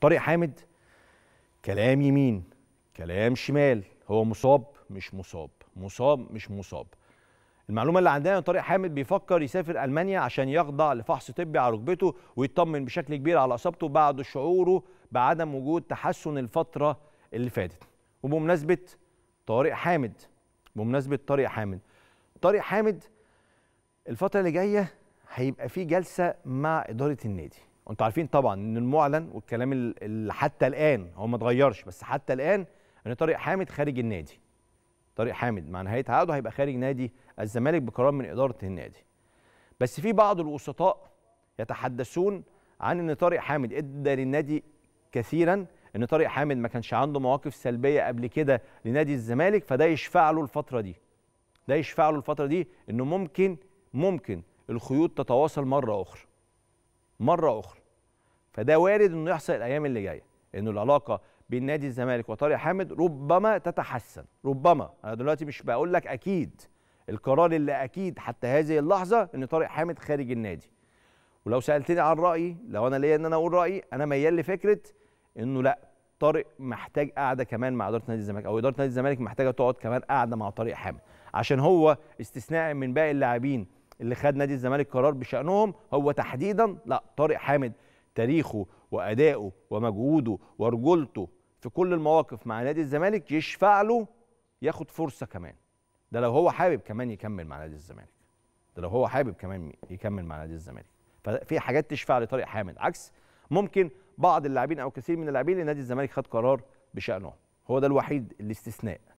طارق حامد كلام يمين كلام شمال هو مصاب مش مصاب مصاب مش مصاب المعلومه اللي عندنا ان طارق حامد بيفكر يسافر المانيا عشان يخضع لفحص طبي على ركبته ويطمن بشكل كبير على اصابته بعد شعوره بعدم وجود تحسن الفتره اللي فاتت وبمناسبه طارق حامد بمناسبه طارق حامد طارق حامد الفتره اللي جايه هيبقى في جلسه مع اداره النادي انتوا عارفين طبعا ان المعلن والكلام اللي حتى الان هو ما اتغيرش بس حتى الان ان طارق حامد خارج النادي طارق حامد مع نهايه عقده هيبقى خارج نادي الزمالك بقرار من اداره النادي بس في بعض الوسطاء يتحدثون عن ان طارق حامد ادى للنادي كثيرا ان طارق حامد ما كانش عنده مواقف سلبيه قبل كده لنادي الزمالك فده يشفع له الفتره دي ده يشفع له الفتره دي انه ممكن ممكن الخيوط تتواصل مره اخرى مره اخرى فده وارد انه يحصل الايام اللي جايه انه العلاقه بين نادي الزمالك وطارق حامد ربما تتحسن ربما انا دلوقتي مش بقول لك اكيد القرار اللي اكيد حتى هذه اللحظه ان طارق حامد خارج النادي ولو سالتني عن رايي لو انا ليا ان انا اقول رايي انا ميال لفكره انه لا طارق محتاج قعده كمان مع اداره نادي الزمالك او اداره نادي الزمالك محتاجه تقعد كمان قعده مع طارق حامد عشان هو استثناء من باقي اللاعبين اللي خد نادي الزمالك قرار بشانهم هو تحديدا لا طارق حامد تاريخه وادائه ومجهوده ورجولته في كل المواقف مع نادي الزمالك يشفع له ياخد فرصه كمان ده لو هو حابب كمان يكمل مع نادي الزمالك ده لو هو حابب كمان يكمل مع نادي الزمالك ففي حاجات تشفع لطارق حامد عكس ممكن بعض اللاعبين او كثير من اللاعبين اللي نادي الزمالك خد قرار بشانهم هو ده الوحيد الاستثناء